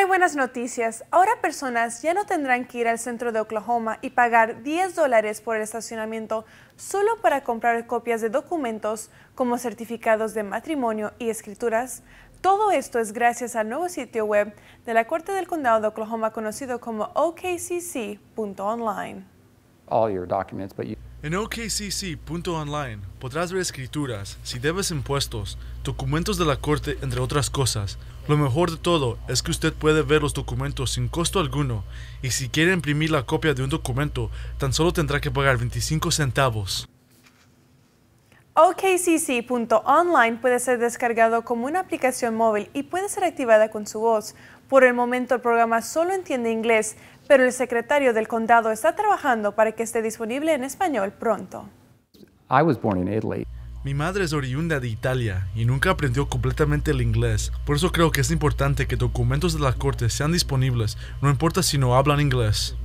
Hay buenas noticias. Ahora personas ya no tendrán que ir al centro de Oklahoma y pagar 10 dólares por el estacionamiento solo para comprar copias de documentos como certificados de matrimonio y escrituras. Todo esto es gracias al nuevo sitio web de la Corte del Condado de Oklahoma conocido como okcc.online all your documents, but En OKCC.online podrás ver escrituras, si debes impuestos, documentos de la corte, entre otras cosas. Lo mejor de todo es que usted puede ver los documentos sin costo alguno, y si quiere imprimir la copia de un documento, tan solo tendrá que pagar 25 centavos. OKCC.online puede ser descargado como una aplicación móvil y puede ser activada con su voz. Por el momento el programa solo entiende inglés, pero el secretario del condado está trabajando para que esté disponible en español pronto. Mi madre es oriunda de Italia y nunca aprendió completamente el inglés, por eso creo que es importante que documentos de la corte sean disponibles, no importa si no hablan inglés.